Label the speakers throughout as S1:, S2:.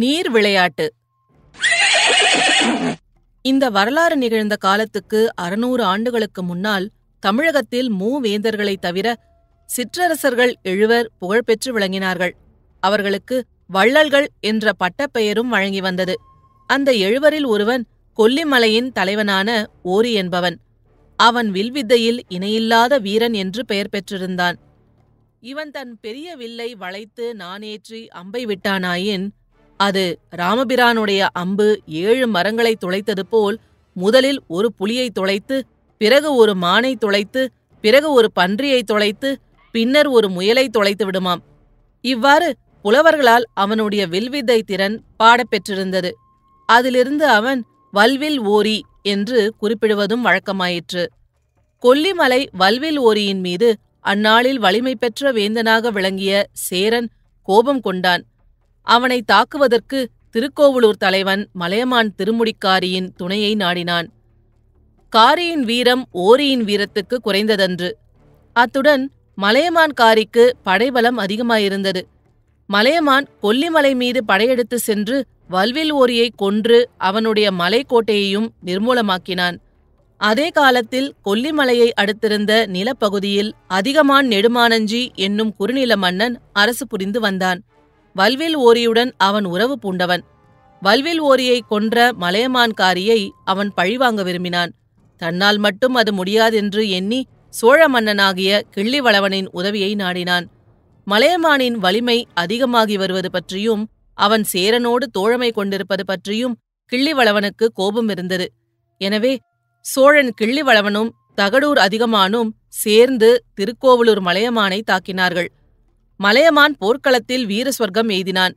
S1: நீர் விளையாட்டு இந்த வரலாறு நிகழ்ந்த காலத்துக்கு அறுநூறு ஆண்டுகளுக்கு முன்னால் தமிழகத்தில் மூவேந்தர்களைத் தவிர சிற்றரசர்கள் எழுவர் புகழ்பெற்று விளங்கினார்கள் அவர்களுக்கு வள்ளல்கள் என்ற பட்டப்பெயரும் வழங்கி வந்தது அந்த எழுவரில் ஒருவன் கொல்லிமலையின் தலைவனான ஓரி என்பவன் அவன் வில்வித்தையில் இணையில்லாத வீரன் என்று பெயர் பெற்றிருந்தான் இவன் தன் பெரிய வில்லை வளைத்து நானேற்றி அம்பை விட்டானாயின் அது ராமபிரானுடைய அம்பு ஏழு மரங்களை துளைத்தது போல் முதலில் ஒரு புலியை துளைத்து பிறகு ஒரு மானை துளைத்து பிறகு ஒரு பன்றியை துளைத்து பின்னர் ஒரு முயலை துளைத்து விடுமாம் இவ்வாறு புலவர்களால் அவனுடைய வில்வித்தை திறன் பாடப்பெற்றிருந்தது அதிலிருந்து அவன் வல்வில் ஓரி என்று குறிப்பிடுவதும் வழக்கமாயிற்று கொல்லிமலை வல்வில் ஓரியின் மீது அந்நாளில் வலிமை பெற்ற வேந்தனாக விளங்கிய சேரன் கோபம் கொண்டான் அவனை தாக்குவதற்கு திருக்கோவலூர் தலைவன் மலையமான் திருமுடிக்காரியின் துணையை நாடினான் காரியின் வீரம் ஓரியின் வீரத்துக்கு குறைந்ததன்று அத்துடன் மலையமான் காரிக்கு படைபலம் அதிகமாயிருந்தது மலையமான் கொல்லிமலை மீது படையெடுத்து சென்று வல்வில் ஓரியை கொன்று அவனுடைய மலைக்கோட்டையையும் நிர்மூலமாக்கினான் அதே காலத்தில் கொல்லிமலையை அடுத்திருந்த நிலப்பகுதியில் அதிகமான் நெடுமானஞ்சி என்னும் குறுநில மன்னன் அரசு புரிந்து வந்தான் வல்வில் ஓரியுடன் அவன் உறவு பூண்டவன் வல்வில் ஓரியை கொன்ற மலையமான்காரியை அவன் பழிவாங்க விரும்பினான் தன்னால் மட்டும் அது முடியாதென்று எண்ணி சோழ மன்னனாகிய கிள்ளிவளவனின் உதவியை நாடினான் மலையமானின் வலிமை அதிகமாகி வருவது பற்றியும் அவன் சேரனோடு தோழமை கொண்டிருப்பது பற்றியும் கிள்ளிவளவனுக்கு கோபம் இருந்தது எனவே சோழன் கிள்ளிவளவனும் தகடூர் அதிகமானும் சேர்ந்து திருக்கோவலூர் மலையமானை தாக்கினார்கள் மலையமான் போர்க்களத்தில் வீர சொர்க்கம் எய்தினான்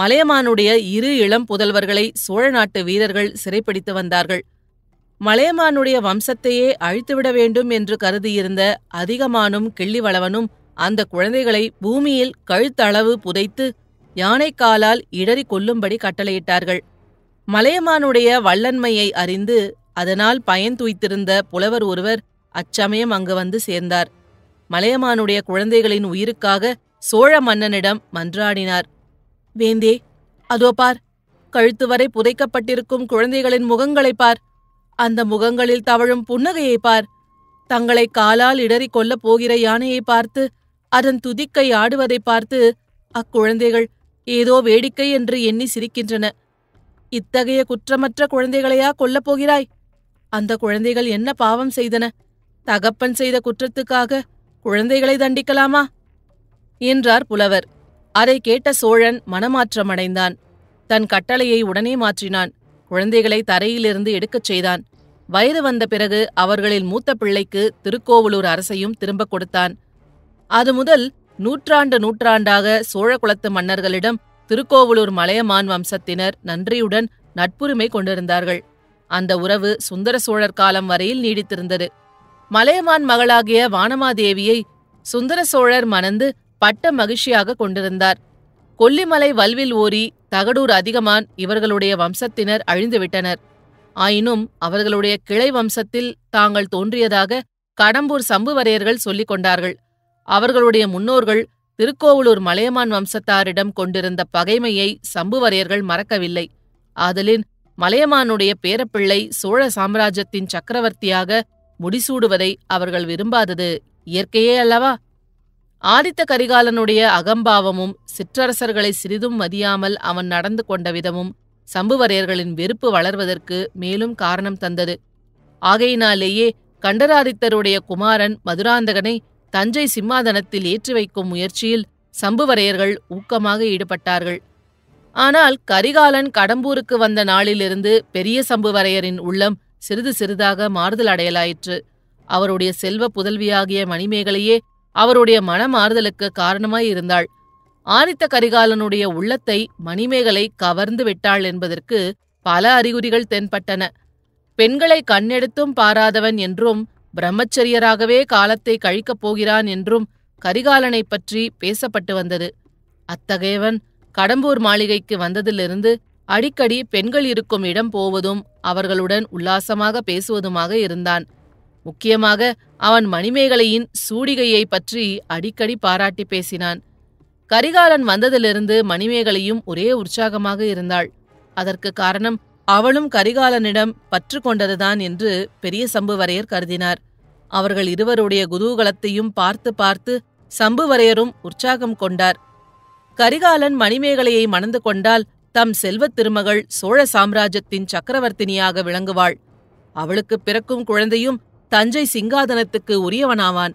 S1: மலையமானுடைய இரு இளம் புதல்வர்களை சோழ நாட்டு வீரர்கள் சிறைப்பிடித்து வந்தார்கள் மலையமானுடைய வம்சத்தையே அழித்துவிட வேண்டும் என்று கருதியிருந்த அதிகமானும் கிள்ளிவளவனும் அந்த குழந்தைகளை பூமியில் கழுத்தளவு புதைத்து யானைக்காலால் இடறி கொல்லும்படி கட்டளையிட்டார்கள் மலையமானுடைய வல்லன்மையை அறிந்து அதனால் பயன் துய்த்திருந்த புலவர் ஒருவர் அச்சமயம் அங்கு வந்து சேர்ந்தார் மலையமானுடைய குழந்தைகளின் உயிருக்காக சோழ மன்னனிடம் மன்றாடினார் வேந்தே அதோ பார் கழுத்து வரை புதைக்கப்பட்டிருக்கும் குழந்தைகளின் முகங்களை பார் அந்த முகங்களில் தவழும் புன்னகையை பார் தங்களை காலால் இடறி கொல்லப் போகிற யானையை பார்த்து அதன் துதிக்கை ஆடுவதை பார்த்து அக்குழந்தைகள் ஏதோ வேடிக்கை என்று எண்ணி சிரிக்கின்றன இத்தகைய குற்றமற்ற குழந்தைகளையா கொல்லப் போகிறாய் அந்த குழந்தைகள் என்ன பாவம் செய்தன தகப்பன் செய்த குற்றத்துக்காக குழந்தைகளை தண்டிக்கலாமா என்றார் புலவர் அதை கேட்ட சோழன் மனமாற்றமடைந்தான் தன் கட்டளையை உடனே மாற்றினான் குழந்தைகளை தரையிலிருந்து எடுக்கச் செய்தான் வயது வந்த பிறகு அவர்களின் மூத்த பிள்ளைக்கு திருக்கோவலூர் அரசையும் திரும்பக் கொடுத்தான் அது முதல் நூற்றாண்டு நூற்றாண்டாக சோழகுலத்து மன்னர்களிடம் திருக்கோவலூர் மலையமான் வம்சத்தினர் நன்றியுடன் நட்புரிமை கொண்டிருந்தார்கள் அந்த உறவு சுந்தர சோழர் காலம் வரையில் நீடித்திருந்தது மலையமான் மகளாகிய வானமாதேவியை சுந்தர சோழர் மணந்து பட்ட மகிழ்ச்சியாக கொண்டிருந்தார் கொல்லிமலை வல்வில் ஓரி தகடூர் அதிகமான் இவர்களுடைய வம்சத்தினர் அழிந்துவிட்டனர் ஆயினும் அவர்களுடைய கிளை வம்சத்தில் தாங்கள் தோன்றியதாக கடம்பூர் சம்புவரையர்கள் சொல்லிக் கொண்டார்கள் அவர்களுடைய முன்னோர்கள் திருக்கோவலூர் மலையமான் வம்சத்தாரிடம் கொண்டிருந்த பகைமையை சம்புவரையர்கள் மறக்கவில்லை ஆதலின் மலையமானுடைய பேரப்பிள்ளை சோழ சாம்ராஜ்யத்தின் சக்கரவர்த்தியாக முடிசூடுவதை அவர்கள் விரும்பாதது இயற்கையே அல்லவா ஆதித்த கரிகாலனுடைய அகம்பாவமும் சிற்றரசர்களை சிறிதும் மதியாமல் அவன் நடந்து கொண்ட விதமும் சம்புவரையர்களின் வெறுப்பு வளர்வதற்கு மேலும் காரணம் தந்தது ஆகையினாலேயே கண்டராதித்தருடைய குமாரன் மதுராந்தகனை தஞ்சை சிம்மாதனத்தில் ஏற்றி வைக்கும் முயற்சியில் சம்புவரையர்கள் ஊக்கமாக ஈடுபட்டார்கள் ஆனால் கரிகாலன் கடம்பூருக்கு வந்த நாளிலிருந்து பெரிய சம்புவரையரின் உள்ளம் சிறிது சிறிதாக மாறுதல் அடையலாயிற்று அவருடைய செல்வ புதல்வியாகிய மணிமேகலையே அவருடைய மனமாறுதலுக்கு காரணமாயிருந்தாள் ஆனித்த கரிகாலனுடைய உள்ளத்தை மணிமேகலை கவர்ந்து விட்டாள் என்பதற்கு பல அறிகுறிகள் தென்பட்டன பெண்களை கண்ணெடுத்தும் பாராதவன் என்றும் பிரம்மச்சரியராகவே காலத்தை கழிக்கப் போகிறான் என்றும் கரிகாலனைப் பற்றி பேசப்பட்டு வந்தது அத்தகையவன் கடம்பூர் மாளிகைக்கு வந்ததிலிருந்து அடிக்கடி பெண்கள் இருக்கும் இடம் போவதும் அவர்களுடன் உல்லாசமாக பேசுவதுமாக இருந்தான் முக்கியமாக அவன் மணிமேகலையின் சூடிகையை பற்றி அடிக்கடி பாராட்டி பேசினான் கரிகாலன் வந்ததிலிருந்து மணிமேகலையும் ஒரே உற்சாகமாக இருந்தாள் அதற்கு காரணம் அவளும் கரிகாலனிடம் பற்று கொண்டதுதான் என்று பெரிய சம்புவரையர் கருதினார் அவர்கள் இருவருடைய குதூகலத்தையும் பார்த்து பார்த்து சம்புவரையரும் உற்சாகம் கொண்டார் கரிகாலன் மணிமேகலையை மணந்து கொண்டால் தம் செல்வத் திருமகள் சோழ சாம்ராஜ்யத்தின் சக்கரவர்த்தினியாக விளங்குவாள் அவளுக்கு பிறக்கும் குழந்தையும் தஞ்சை சிங்காதனத்துக்கு உரியவனாவான்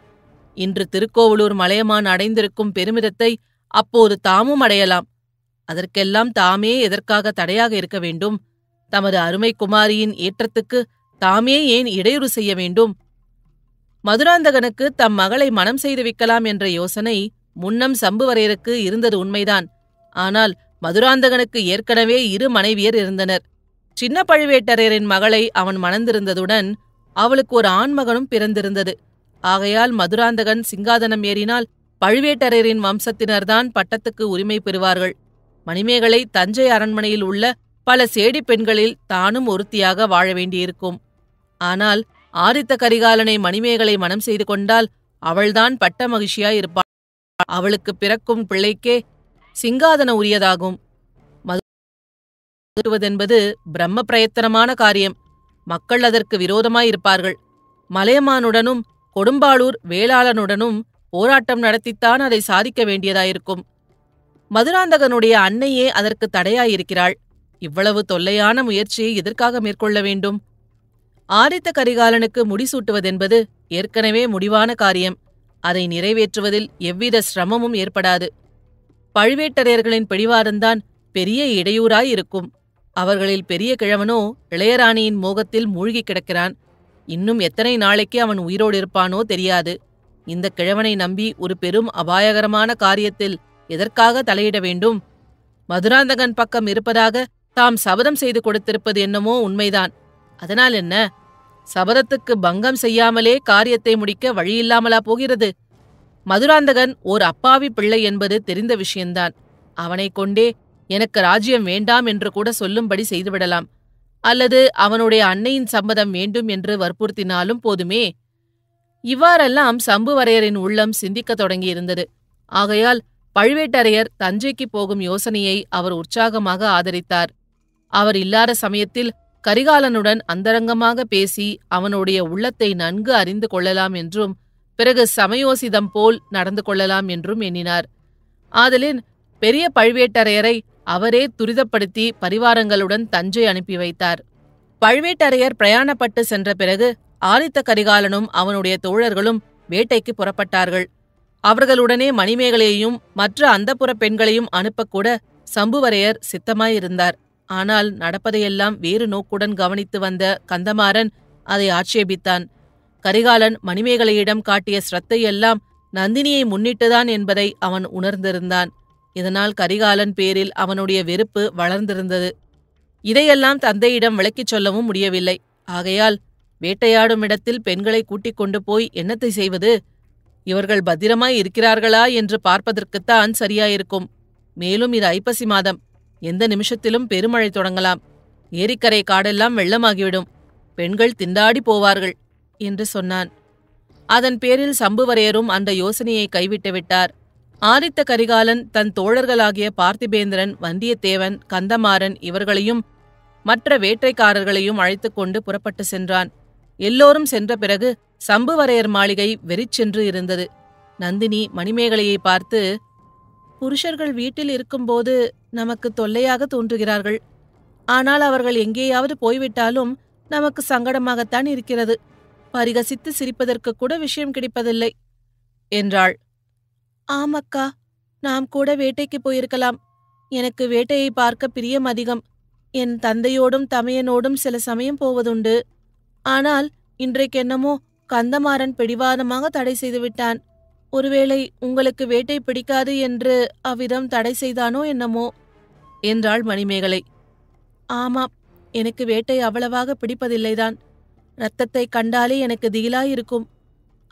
S1: இன்று திருக்கோவலூர் மலையமான் அடைந்திருக்கும் பெருமிதத்தை அப்போது தாமும் அடையலாம் அதற்கெல்லாம் தாமே எதற்காக தடையாக இருக்க வேண்டும் தமது அருமை குமாரியின் ஏற்றத்துக்கு தாமே ஏன் இடையூறு செய்ய வேண்டும் மதுராந்தகனுக்கு தம் மகளை மனம் செய்து வைக்கலாம் என்ற யோசனை முன்னம் சம்புவரையருக்கு இருந்தது உண்மைதான் ஆனால் மதுராந்தகனுக்கு ஏற்கனவே இரு மனைவியர் இருந்தனர் சின்ன பழுவேட்டரையரின் மகளை அவன் மணந்திருந்ததுடன் அவளுக்கு ஒரு ஆண்மகனும் பிறந்திருந்தது ஆகையால் மதுராந்தகன் சிங்காதனம் ஏறினால் பழுவேட்டரையரின் வம்சத்தினர்தான் பட்டத்துக்கு உரிமை பெறுவார்கள் மணிமேகலை தஞ்சை அரண்மனையில் உள்ள பல சேடி பெண்களில் தானும் ஒருத்தியாக வாழ வேண்டியிருக்கும் ஆனால் ஆதித்த கரிகாலனை மணிமேகலை மனம் செய்து கொண்டால் அவள்தான் பட்ட மகிழ்ச்சியாயிருப்பாள் அவளுக்கு பிறக்கும் பிள்ளைக்கே சிங்காதன உரியதாகும் மதுவதென்பது பிரம்ம பிரயத்தனமான காரியம் மக்கள் அதற்கு விரோதமாயிருப்பார்கள் மலையமானுடனும் கொடும்பாளூர் வேளாளனுடனும் போராட்டம் நடத்தித்தான் அதை சாதிக்க வேண்டியதாயிருக்கும் மதுராந்தகனுடைய அன்னையே அதற்கு தடையாயிருக்கிறாள் இவ்வளவு தொல்லையான முயற்சியை எதற்காக மேற்கொள்ள வேண்டும் ஆதித்த கரிகாலனுக்கு முடிசூட்டுவதென்பது ஏற்கனவே முடிவான காரியம் அதை நிறைவேற்றுவதில் எவ்வித சிரமமும் ஏற்படாது பழுவேட்டரையர்களின் பிடிவாரந்தான் பெரிய இடையூறாயிருக்கும் அவர்களில் பெரிய கிழவனோ இளையராணியின் மோகத்தில் மூழ்கி கிடக்கிறான் இன்னும் எத்தனை நாளைக்கு அவன் உயிரோடு இருப்பானோ தெரியாது இந்த கிழவனை நம்பி ஒரு பெரும் அபாயகரமான காரியத்தில் எதற்காக தலையிட வேண்டும் மதுராந்தகன் பக்கம் இருப்பதாக தாம் சபதம் செய்து கொடுத்திருப்பது என்னமோ உண்மைதான் அதனால் என்ன சபதத்துக்கு பங்கம் செய்யாமலே காரியத்தை முடிக்க வழியில்லாமலா போகிறது மதுராந்தகன் ஓர் அப்பாவி பிள்ளை என்பது தெரிந்த விஷயந்தான் அவனை கொண்டே எனக்கு ராஜ்யம் வேண்டாம் என்று கூட சொல்லும்படி செய்துவிடலாம் அல்லது அவனுடைய அன்னையின் சம்மதம் வேண்டும் என்று வற்புறுத்தினாலும் போதுமே இவ்வாறெல்லாம் சம்புவரையரின் உள்ளம் சிந்திக்கத் தொடங்கியிருந்தது ஆகையால் பழுவேட்டரையர் தஞ்சைக்கு போகும் யோசனையை அவர் உற்சாகமாக ஆதரித்தார் அவர் இல்லாத சமயத்தில் கரிகாலனுடன் அந்தரங்கமாக பேசி அவனுடைய உள்ளத்தை நன்கு அறிந்து கொள்ளலாம் என்றும் பிறகு சமயோசிதம் போல் நடந்து கொள்ளலாம் என்றும் எண்ணினார் ஆதலின் பெரிய பழுவேட்டரையரை அவரே துரிதப்படுத்தி பரிவாரங்களுடன் தஞ்சை அனுப்பி வைத்தார் பழுவேட்டரையர் பிரயாணப்பட்டு சென்ற பிறகு ஆதித்த கரிகாலனும் அவனுடைய தோழர்களும் வேட்டைக்கு புறப்பட்டார்கள் அவர்களுடனே மணிமேகலையையும் மற்ற அந்தப்புற பெண்களையும் அனுப்பக்கூட சம்புவரையர் சித்தமாயிருந்தார் ஆனால் நடப்பதையெல்லாம் வேறு நோக்குடன் கவனித்து வந்த கந்தமாறன் அதை ஆட்சேபித்தான் கரிகாலன் மணிமேகலையிடம் காட்டிய ஸ்ரத்தையெல்லாம் நந்தினியை முன்னிட்டுதான் என்பதை அவன் உணர்ந்திருந்தான் இதனால் கரிகாலன் பேரில் அவனுடைய வெறுப்பு வளர்ந்திருந்தது இதையெல்லாம் தந்தையிடம் விளக்கிச் சொல்லவும் முடியவில்லை ஆகையால் வேட்டையாடும் இடத்தில் பெண்களை கூட்டிக் கொண்டு போய் என்னத்தை செய்வது இவர்கள் பத்திரமாய் இருக்கிறார்களா என்று பார்ப்பதற்குத்தான் சரியாயிருக்கும் மேலும் இது ஐப்பசி மாதம் எந்த நிமிஷத்திலும் பெருமழை தொடங்கலாம் ஏரிக்கரை காடெல்லாம் வெள்ளமாகிவிடும் பெண்கள் திண்டாடி போவார்கள் என்று சொன்னான் அதன் பேரில் சம்புவரையரும் அந்த யோசனையை கைவிட்டு விட்டார் ஆதித்த கரிகாலன் தன் தோழர்களாகிய பார்த்திபேந்திரன் வந்தியத்தேவன் கந்தமாறன் இவர்களையும் மற்ற வேட்டைக்காரர்களையும் அழைத்துக் கொண்டு புறப்பட்டு சென்றான் எல்லோரும் சென்ற பிறகு சம்புவரையர் மாளிகை வெறிச்சென்று இருந்தது நந்தினி மணிமேகலையை பார்த்து புருஷர்கள் வீட்டில் இருக்கும்போது நமக்கு தொல்லையாக தோன்றுகிறார்கள் ஆனால் அவர்கள் எங்கேயாவது போய்விட்டாலும் நமக்கு சங்கடமாகத்தான் இருக்கிறது பரிகசித்து சிரிப்பதற்கு கூட விஷயம் கிடைப்பதில்லை என்றாள் ஆமக்கா நாம் கூட வேட்டைக்கு போயிருக்கலாம் எனக்கு வேட்டையை பார்க்க பிரியம் அதிகம் என் தந்தையோடும் தமையனோடும் சில சமயம் போவதுண்டு ஆனால் இன்றைக்கென்னமோ கந்தமாறன் பிடிவாதமாக தடை செய்துவிட்டான் ஒருவேளை உங்களுக்கு வேட்டை பிடிக்காது என்று அவ்விதம் தடை செய்தானோ என்னமோ என்றாள் மணிமேகலை ஆமாம் எனக்கு வேட்டை அவ்வளவாக பிடிப்பதில்லைதான் இரத்தத்தை கண்டாலே எனக்கு திகிலாயிருக்கும்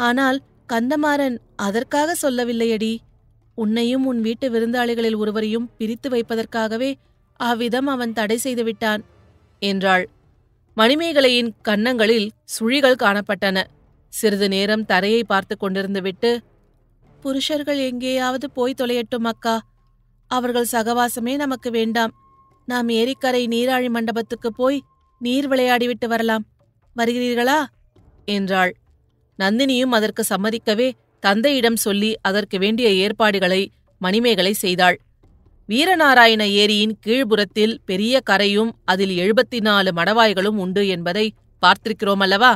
S1: ஆனால் கந்தமாறன் அதற்காக சொல்லவில்லையடி உன்னையும் உன் வீட்டு விருந்தாளிகளில் ஒருவரையும் பிரித்து வைப்பதற்காகவே அவ்விதம் அவன் தடை செய்து விட்டான் என்றாள் மணிமேகலையின் கன்னங்களில் சுழிகள் காணப்பட்டன சிறிது நேரம் தரையை பார்த்து கொண்டிருந்து விட்டு புருஷர்கள் எங்கேயாவது போய் தொலையட்டும் அக்கா அவர்கள் சகவாசமே நமக்கு வேண்டாம் நாம் ஏரிக்கரை நீராழி மண்டபத்துக்கு போய் நீர் விளையாடிவிட்டு வரலாம் வருகிறீர்களா என்றாள் நந்தினியும் அதற்கு சம்மதிக்கவே தந்தையிடம் சொல்லி அதற்கு வேண்டிய ஏற்பாடுகளை மணிமேகலை செய்தாள் வீரநாராயண ஏரியின் கீழ்புறத்தில் பெரிய கரையும் அதில் எழுபத்தி நாலு மடவாய்களும் உண்டு என்பதை பார்த்திருக்கிறோம் அல்லவா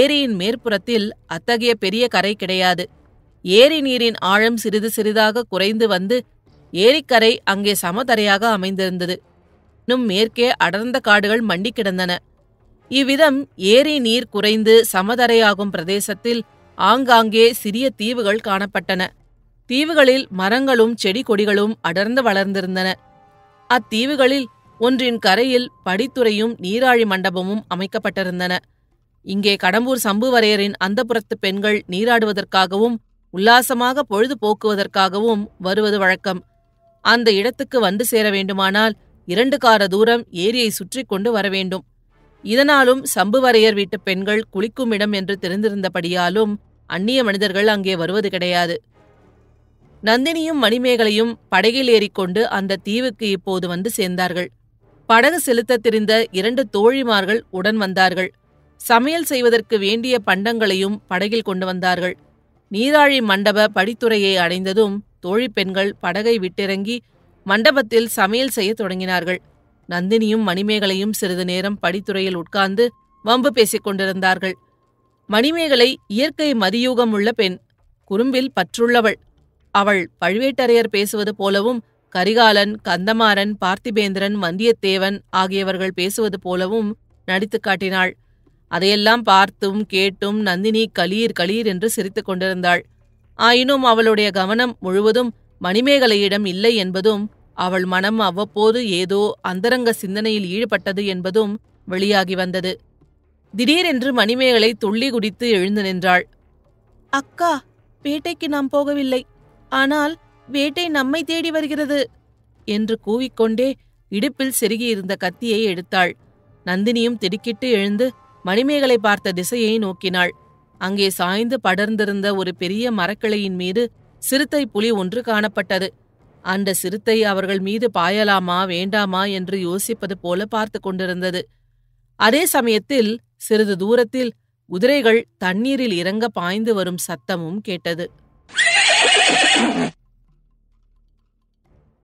S1: ஏரியின் மேற்புறத்தில் அத்தகைய பெரிய கரை கிடையாது ஏரி நீரின் ஆழம் சிறிது சிறிதாக குறைந்து வந்து ஏரிக்கரை அங்கே சமதரையாக அமைந்திருந்தது இன்னும் மேற்கே அடர்ந்த காடுகள் மண்டி கிடந்தன இவ்விதம் ஏரி நீர் குறைந்து சமதரையாகும் பிரதேசத்தில் ஆங்காங்கே சிறிய தீவுகள் காணப்பட்டன தீவுகளில் மரங்களும் செடி கொடிகளும் அடர்ந்து வளர்ந்திருந்தன அத்தீவுகளில் ஒன்றின் கரையில் படித்துறையும் நீராழி மண்டபமும் அமைக்கப்பட்டிருந்தன இங்கே கடம்பூர் சம்புவரையரின் அந்தப்புறத்து பெண்கள் நீராடுவதற்காகவும் உல்லாசமாக பொழுது போக்குவதற்காகவும் வருவது வழக்கம் அந்த இடத்துக்கு வந்து சேர வேண்டுமானால் இரண்டு கார தூரம் ஏரியை சுற்றி கொண்டு வர வேண்டும் இதனாலும் சம்புவரையர் வீட்டு பெண்கள் குளிக்கும் இடம் என்று தெரிந்திருந்தபடியாலும் அந்நிய மனிதர்கள் அங்கே வருவது கிடையாது நந்தினியும் மணிமேகலையும் படகில் ஏறிக்கொண்டு அந்த தீவுக்கு இப்போது வந்து சேர்ந்தார்கள் படகு செலுத்த தெரிந்த இரண்டு தோழிமார்கள் உடன் வந்தார்கள் சமையல் செய்வதற்கு வேண்டிய பண்டங்களையும் படகில் கொண்டு வந்தார்கள் நீராழி மண்டப படித்துறையை அடைந்ததும் தோழி பெண்கள் படகை விட்டிறங்கி மண்டபத்தில் சமையல் செய்ய தொடங்கினார்கள் நந்தினியும் மணிமேகலையும் சிறிது நேரம் படித்துறையில் உட்கார்ந்து வம்பு பேசிக் கொண்டிருந்தார்கள் மணிமேகலை இயற்கை மதியூகம் உள்ள பெண் குறும்பில் பற்றுள்ளவள் அவள் பழுவேட்டரையர் பேசுவது போலவும் கரிகாலன் கந்தமாறன் பார்த்திபேந்திரன் வந்தியத்தேவன் ஆகியவர்கள் பேசுவது போலவும் நடித்து காட்டினாள் அதையெல்லாம் பார்த்தும் கேட்டும் நந்தினி களீர் களீர் என்று சிரித்துக் கொண்டிருந்தாள் ஆயினும் அவளுடைய கவனம் முழுவதும் மணிமேகலையிடம் இல்லை என்பதும் அவள் மனம் அவ்வப்போது ஏதோ அந்தரங்க சிந்தனையில் ஈடுபட்டது என்பதும் வெளியாகி வந்தது திடீரென்று மணிமேகலை துள்ளி குடித்து எழுந்து நின்றாள் அக்கா வேட்டைக்கு நாம் போகவில்லை ஆனால் வேட்டை நம்மை தேடி வருகிறது என்று கூவிக்கொண்டே இடுப்பில் செருகியிருந்த கத்தியை எடுத்தாள் நந்தினியும் திடுக்கிட்டு எழுந்து மணிமேகலை பார்த்த திசையை நோக்கினாள் அங்கே சாய்ந்து படர்ந்திருந்த ஒரு பெரிய மரக்கிளையின் மீது சிறுத்தை புலி ஒன்று காணப்பட்டது அந்த சிறுத்தை அவர்கள் மீது பாயலாமா வேண்டாமா என்று யோசிப்பது போல பார்த்து கொண்டிருந்தது அதே சமயத்தில் சிறிது தூரத்தில் குதிரைகள் தண்ணீரில் இறங்க பாய்ந்து வரும் சத்தமும் கேட்டது